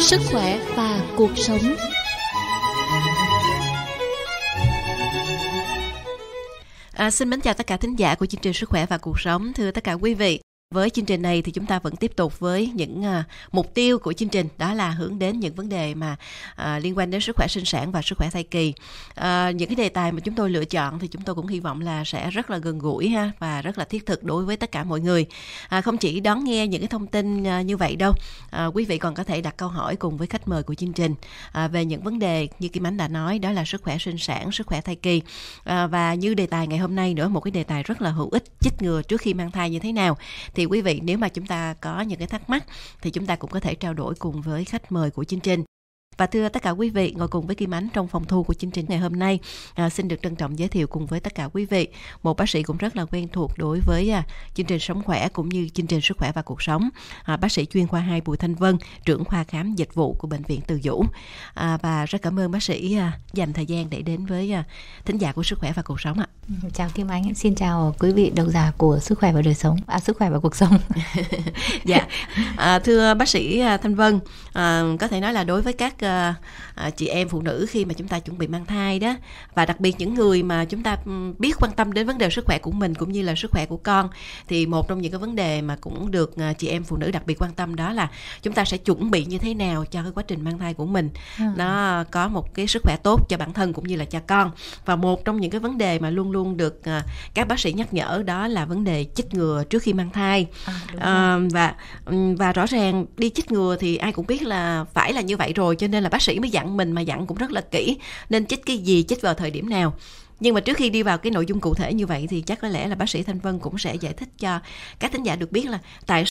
sức khỏe và cuộc sống. À, xin mến chào tất cả thính giả của chương trình Sức khỏe và cuộc sống. Thưa tất cả quý vị, với chương trình này thì chúng ta vẫn tiếp tục với những uh, mục tiêu của chương trình đó là hướng đến những vấn đề mà uh, liên quan đến sức khỏe sinh sản và sức khỏe thai kỳ. Uh, những cái đề tài mà chúng tôi lựa chọn thì chúng tôi cũng hy vọng là sẽ rất là gần gũi ha và rất là thiết thực đối với tất cả mọi người. Uh, không chỉ đón nghe những cái thông tin uh, như vậy đâu, uh, quý vị còn có thể đặt câu hỏi cùng với khách mời của chương trình uh, về những vấn đề như Kim Ánh đã nói đó là sức khỏe sinh sản, sức khỏe thai kỳ uh, và như đề tài ngày hôm nay nữa một cái đề tài rất là hữu ích chích ngừa trước khi mang thai như thế nào thì quý vị nếu mà chúng ta có những cái thắc mắc thì chúng ta cũng có thể trao đổi cùng với khách mời của chương trình và thưa tất cả quý vị ngồi cùng với Kim Ánh trong phòng thu của chương trình ngày hôm nay, à, xin được trân trọng giới thiệu cùng với tất cả quý vị một bác sĩ cũng rất là quen thuộc đối với à, chương trình sống khỏe cũng như chương trình sức khỏe và cuộc sống. À, bác sĩ chuyên khoa 2 Bùi Thanh Vân, trưởng khoa khám dịch vụ của bệnh viện Từ Dũ. À, và rất cảm ơn bác sĩ à, dành thời gian để đến với à, thính giả của sức khỏe và cuộc sống ạ. Ừ, chào Kim Ánh, xin chào quý vị độc giả của sức khỏe và đời sống, à sức khỏe và cuộc sống. dạ. À, thưa bác sĩ à, Thanh Vân, à, có thể nói là đối với các ờ, à, chị em phụ nữ khi mà chúng ta chuẩn bị mang thai đó và đặc biệt những người mà chúng ta biết quan tâm đến vấn đề sức khỏe của mình cũng như là sức khỏe của con thì một trong những cái vấn đề mà cũng được ờ, chị em phụ nữ đặc biệt quan tâm đó là chúng ta sẽ chuẩn bị như thế nào cho cái quá trình mang thai của mình à. nó có một cái sức khỏe tốt cho bản thân cũng như là cho con và một trong những cái vấn đề mà luôn luôn được ờ, các bác sĩ nhắc nhở đó là vấn đề chích ngừa trước khi mang thai à, à, và và rõ ràng đi chích ngừa thì ai cũng biết là phải là như vậy rồi cho nên là bác sĩ mới dặn mình mà dặn cũng rất là kỹ nên chích cái gì chích vào thời điểm nào nhưng mà trước khi đi vào cái nội dung cụ thể như vậy thì chắc có lẽ là bác sĩ thanh vân cũng sẽ giải thích cho các thính giả được biết là tại